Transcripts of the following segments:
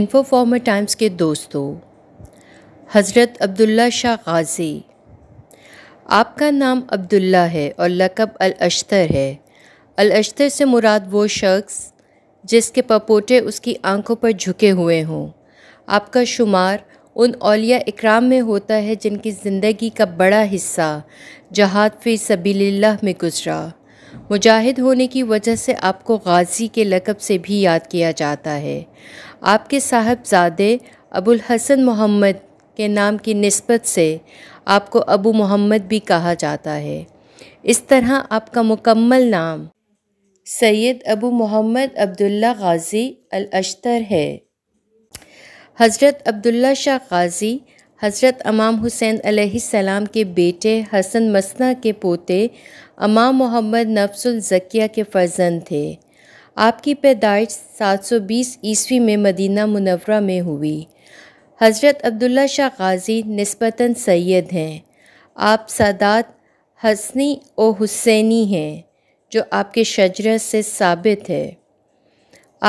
farmer times के दोस्तों हज़रत अब्दुल्ला शाह गाज़ी आपका नाम अब्दुल्ला है और लकब अल अशतर है अल अशतर से मुराद वो शख्स जिसके पपोटे उसकी आंखों पर झुके हुए हों आपका शुमार उन अलिया इकराम में होता है जिनकी ज़िंदगी का बड़ा हिस्सा जहाद फी सबील्ला में गुजरा मुजाहिद होने की वजह से आपको गाजी के लकब से भी याद किया जाता है आपके साहबजादे अबुल हसन मोहम्मद के नाम की नस्बत से आपको अबू मोहम्मद भी कहा जाता है इस तरह आपका मुकम्मल नाम सैयद अबू मोहम्मद अब्दुल्ला गाज़ी अल अश्तर है हज़रत अब्दुल्ला शाह गाज़ी हज़रत अमाम हुसैन सलाम के बेटे हसन मसना के पोते अमाम मोहम्मद नफ्सुल जकिया के फर्जंद थे आपकी पैदाइश 720 ईस्वी में मदीना मुनवरा में हुई हज़रत अब्दुल्ला शाह गाज़ी नस्बता सैद हैं आप सादात हसनी और हुसैनी हैं जो आपके शजर से साबित है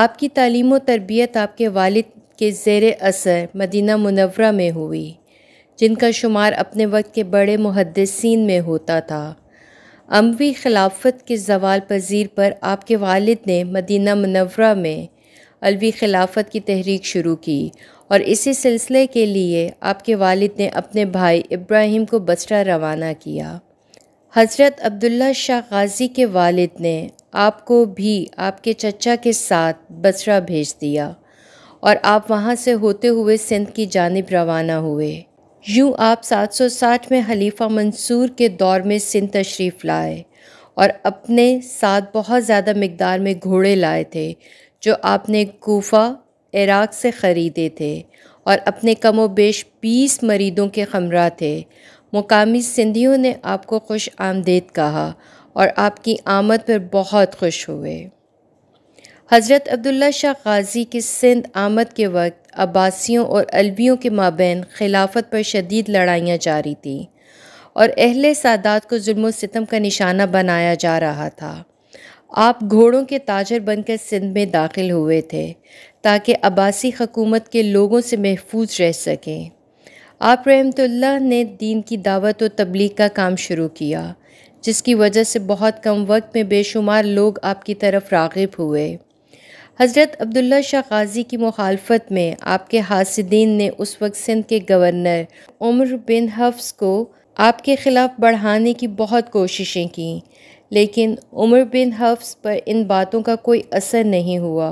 आपकी तालीम व तरबियत आपके वालिद के ज़ेर असर मदीना मुनवरा में हुई जिनका शुमार अपने वक्त के बड़े मुहदसिन में होता था अमवी खिलाफत के जवाल पजीर पर आपके वालिद ने मदीना मनवरा में अलवी खिलाफत की तहरीक शुरू की और इसी सिलसिले के लिए आपके वालिद ने अपने भाई इब्राहिम को बसरा रवाना किया हज़रत अब्दुल्ला शाह गाजी के वालिद ने आपको भी आपके चचा के साथ बसरा भेज दिया और आप वहाँ से होते हुए सिंध की जानब रवाना हुए यूँ आप 760 में हलीफ़ा मंसूर के दौर में सिंध तशरीफ़ लाए और अपने साथ बहुत ज़्यादा मकदार में घोड़े लाए थे जो आपने कोफा इराक़ से ख़रीदे थे और अपने कमो बेश बीस मरीदों के हमरा थे मुकामी सिंधियों ने आपको खुश आमदेद कहा और आपकी आमद पर बहुत खुश हुए हज़रत अब्दुल्ला शाह गाजी की सिंध आमद के वक्त अब्बासियों और अलवियों के माबेन खिलाफत पर शदीद लड़ाइयाँ जारी थीं और अहल सादात को जुल्म सितम का निशाना बनाया जा रहा था आप घोड़ों के ताजर बनकर सिंध में दाखिल हुए थे ताकि अब्बासी हकूमत के लोगों से महफूज रह सकें आप रहमतुल्ला ने दीन की दावत और तबलीग का काम शुरू किया जिसकी वजह से बहुत कम वक्त में बेशुमार लोग आपकी तरफ रागिब हुए हज़रत अब्दुल्ला शाह गाजी की मुखालफत में आपके हासिदीन ने उस वक्त सिंध के गवर्नर उमर बिन हफ्स को आपके ख़िलाफ़ बढ़ाने की बहुत कोशिशें की लेकिन उमर बिन हफ्स पर इन बातों का कोई असर नहीं हुआ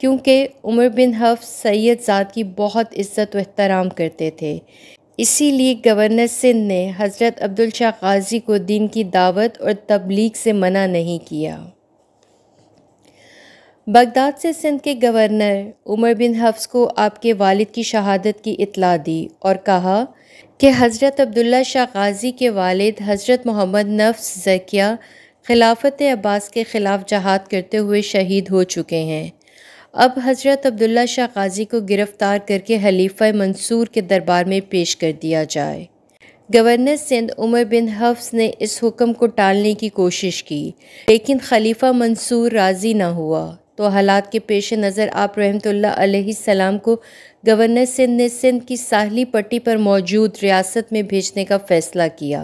क्योंकि उमर बिन हफ्स सैयद ज़ात की बहुत इज़्ज़त व करते थे इसीलिए गवर्नर सिंध ने हज़रत अब्दुल शाह गाजी को दीन की दावत और तबलीग से मना नहीं किया बगदाद से सिंध के गवर्नर उमर बिन हफ्स को आपके वालिद की शहादत की इतला दी और कहा कि हज़रत अब्दुल्ला शाह गाजी के वालिद हज़रत मोहम्मद नफ्स जकिया खिलाफत अब्बास के ख़िलाफ़ जहाद करते हुए शहीद हो चुके हैं अब हज़रत अब्दुल्ला शाह गाजी को गिरफ़्तार करके हलीफा मंसूर के दरबार में पेश कर दिया जाए गवर्नर सिंध उमर बिन हफ्स ने इस हुक्म को टालने की कोशिश की लेकिन खलीफा मंसूर राज़ी ना हुआ तो हालात के पेश नज़र आप रहमतल्लाम को गवर्नर सिंध ने सिंध की साहली पट्टी पर मौजूद रियासत में भेजने का फ़ैसला किया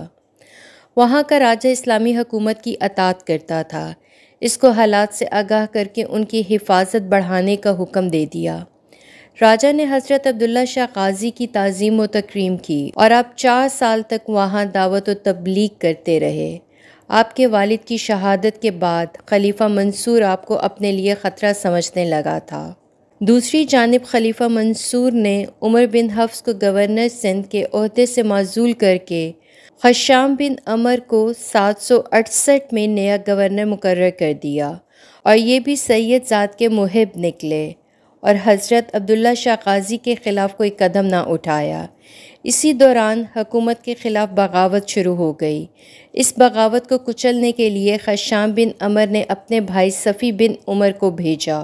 वहाँ का राजा इस्लामी हकूमत की अतात करता था इसको हालात से आगाह करके उनकी हिफाजत बढ़ाने का हुक्म दे दिया राजा ने हज़रत अब्दुल्ला शाह गाजी की तज़ीम व तक्रीम की और आप चार साल तक वहाँ दावत व तबलीग करते रहे आपके वालिद की शहादत के बाद खलीफा मंसूर आपको अपने लिए ख़तरा समझने लगा था दूसरी जानब खलीफा मंसूर ने उमर बिन हफ्स को गवर्नर सिंध के अहदे से माजूल करके खशाम बिन अमर को 768 में नया गवर्नर मुकर कर दिया और ये भी सैयद ज़ात के मुहब निकले और हज़रत अब्दुल्ला शाह गाजी के ख़िलाफ़ कोई कदम ना उठाया इसी दौरान हकूमत के ख़िलाफ़ बगावत शुरू हो गई इस बगावत को कुचलने के लिए खशाम बिन अमर ने अपने भाई सफ़ी बिन उमर को भेजा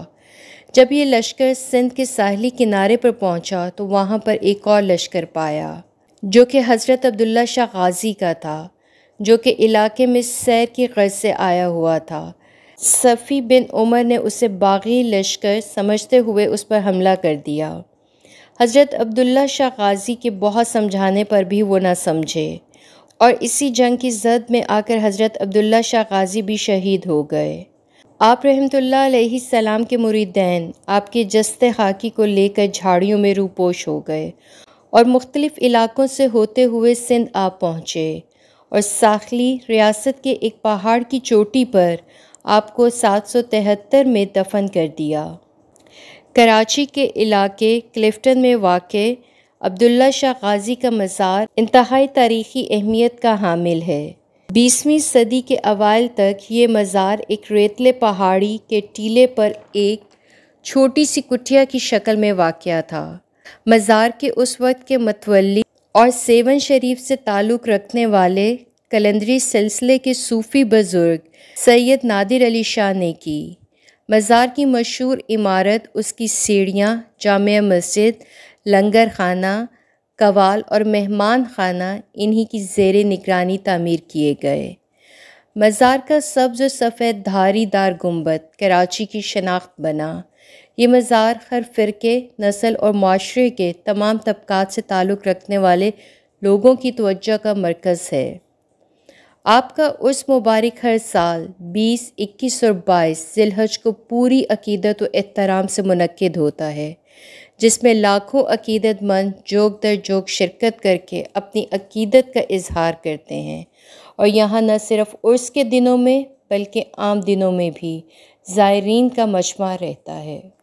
जब ये लश्कर सिंध के साहली किनारे पर पहुंचा तो वहाँ पर एक और लश्कर पाया जो कि हज़रत अब्दुल्ला शाह गाजी का था जो कि इलाके में सैर की गर्ज से आया हुआ था सफ़ी बिन उमर ने उसे बागी लश्कर समझते हुए उस पर हमला कर दिया हज़रत अब्दुल्ला शाह गाज़ी के बहुत समझाने पर भी वो ना समझे और इसी जंग की जद में आकर हज़रत अब्दुल्ला शाह गाज़ी भी शहीद हो गए आप रहमतुल्लाह सलाम के मुरीदैन आपके जस्त हाकी को लेकर झाड़ियों में रूपोश हो गए और मुख्तलिफ़ इलाकों से होते हुए सिंध आ पहुँचे और साखली रियासत के एक पहाड़ की चोटी पर आपको सात सौ तिहत्तर में दफन कर दिया कराची के इलाके क्लिफ्टन में वाक़ अब्दुल्ला शाह गाजी का मज़ार इंतहाई तारीखी अहमियत का हामिल है बीसवीं सदी के अवाल तक ये मज़ार एक रेतले पहाड़ी के टीले पर एक छोटी सी कुटिया की शक्ल में वाक़ था मज़ार के उस वक्त के मतवली और सेवन शरीफ से ताल्लुक़ रखने वाले कलंदरी सिलसिले के सूफ़ी बुज़ुर्ग सैयद नादिर अली शाह ने की मज़ार की मशहूर इमारत उसकी सीढ़ियाँ जाम मस्जिद लंगर खाना कवाल और मेहमान खाना इन्हीं की जेर निगरानी तमीर किए गए मज़ार का सब्ज़ और सफ़ेद धारी दार गुम्बद कराची की शनाख्त बना ये मज़ार हर फ़िरके नस्ल और माशरे के तमाम तबक़ात से ताल्लुक़ रखने वाले लोगों की तोज्जा का मरकज़ है आपका उस मुबारक हर साल 20, 21 और 22 जिलहज को पूरी अकीदत व एहतराम से मनद होता है जिसमें लाखों अकीदतमंद जोग दर जोग शिरकत करके अपनी अकीदत का इजहार करते हैं और यहाँ न सिर्फ उर्स के दिनों में बल्कि आम दिनों में भी ज़ायरीन का मजमा रहता है